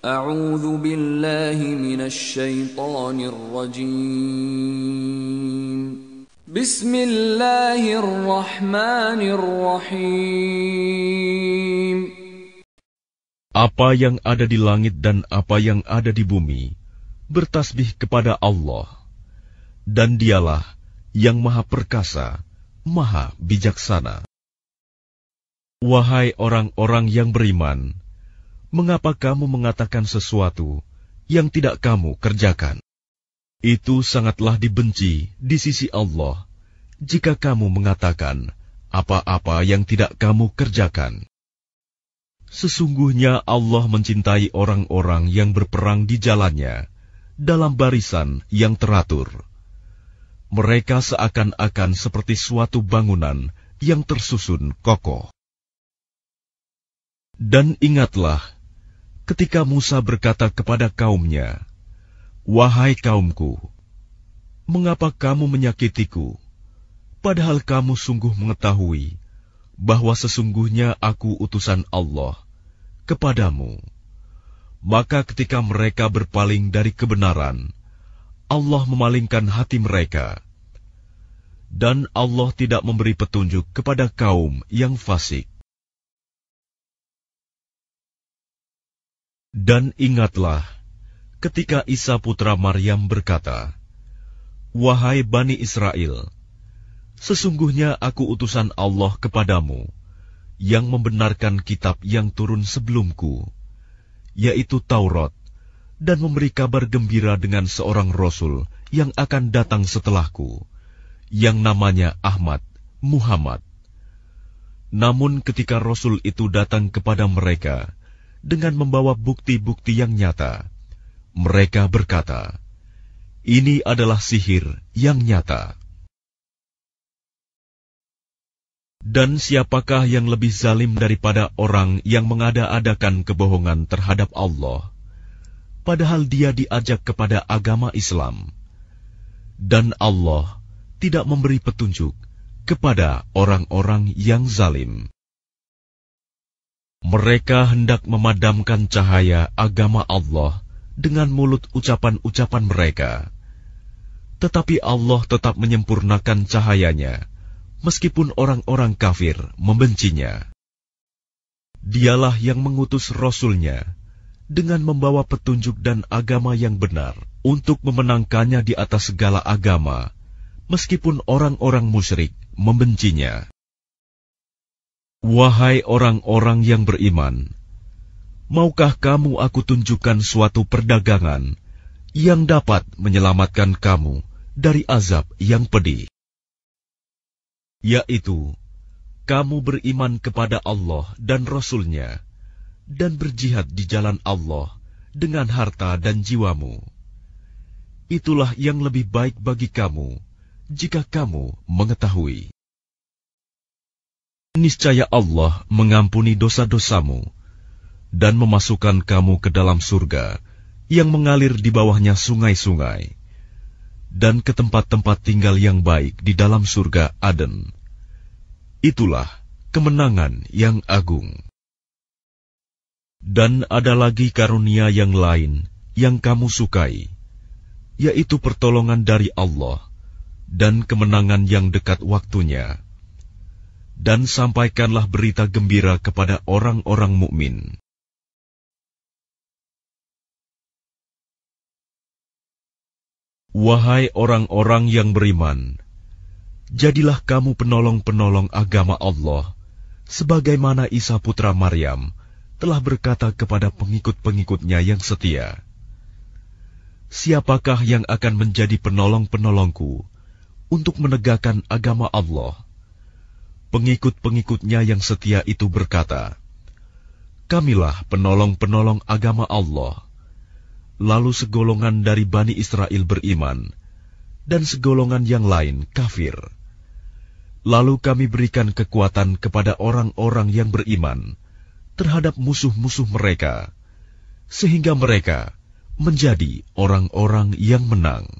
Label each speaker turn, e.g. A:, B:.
A: أعوذ بالله من الشيطان الرجيم بسم الله الرحمن الرحيم Apa yang ada di langit dan apa yang ada di bumi bertasbih kepada Allah dan dialah yang maha perkasa, maha bijaksana. Wahai orang-orang yang beriman, mengapa kamu mengatakan sesuatu yang tidak kamu kerjakan? Itu sangatlah dibenci di sisi Allah jika kamu mengatakan apa-apa yang tidak kamu kerjakan. Sesungguhnya Allah mencintai orang-orang yang berperang di jalannya dalam barisan yang teratur. Mereka seakan-akan seperti suatu bangunan yang tersusun kokoh. Dan ingatlah, ketika Musa berkata kepada kaumnya, "Wahai kaumku, mengapa kamu menyakitiku? Padahal kamu sungguh mengetahui bahwa sesungguhnya aku utusan Allah kepadamu." Maka ketika mereka berpaling dari kebenaran, Allah memalingkan hati mereka. Dan Allah tidak memberi petunjuk kepada kaum yang fasik. Dan ingatlah ketika Isa putra Maryam berkata, Wahai Bani Israel, sesungguhnya aku utusan Allah kepadamu yang membenarkan kitab yang turun sebelumku, yaitu Taurat, dan memberi kabar gembira dengan seorang Rasul yang akan datang setelahku, yang namanya Ahmad Muhammad. Namun ketika Rasul itu datang kepada mereka, dengan membawa bukti-bukti yang nyata. Mereka berkata, "Ini adalah sihir yang nyata." Dan siapakah yang lebih zalim daripada orang yang mengada-adakan kebohongan terhadap Allah, padahal dia diajak kepada agama Islam, dan Allah tidak memberi petunjuk kepada orang-orang yang zalim? Mereka hendak memadamkan cahaya agama Allah dengan mulut ucapan-ucapan mereka. Tetapi Allah tetap menyempurnakan cahayanya, meskipun orang-orang kafir membencinya. Dialah yang mengutus Rasulnya dengan membawa petunjuk dan agama yang benar untuk memenangkannya di atas segala agama, meskipun orang-orang musyrik membencinya. Wahai orang-orang yang beriman, maukah kamu aku tunjukkan suatu perdagangan yang dapat menyelamatkan kamu dari azab yang pedih? Yaitu, kamu beriman kepada Allah dan Rasul-Nya dan berjihad di jalan Allah dengan harta dan jiwamu. Itulah yang lebih baik bagi kamu, jika kamu mengetahui. Niscaya Allah mengampuni dosa-dosamu dan memasukkan kamu ke dalam surga yang mengalir di bawahnya sungai-sungai dan ke tempat-tempat tinggal yang baik di dalam surga Aden. Itulah kemenangan yang agung. Dan ada lagi karunia yang lain yang kamu sukai, yaitu pertolongan dari Allah dan kemenangan yang dekat waktunya dan sampaikanlah berita gembira kepada orang-orang mukmin. Wahai orang-orang yang beriman, jadilah kamu penolong-penolong agama Allah, sebagaimana Isa putra Maryam telah berkata kepada pengikut-pengikutnya yang setia, Siapakah yang akan menjadi penolong-penolongku untuk menegakkan agama Allah?' pengikut-pengikutnya yang setia itu berkata, Kamilah penolong-penolong agama Allah. Lalu segolongan dari Bani Israel beriman, dan segolongan yang lain kafir. Lalu kami berikan kekuatan kepada orang-orang yang beriman terhadap musuh-musuh mereka, sehingga mereka menjadi orang-orang yang menang.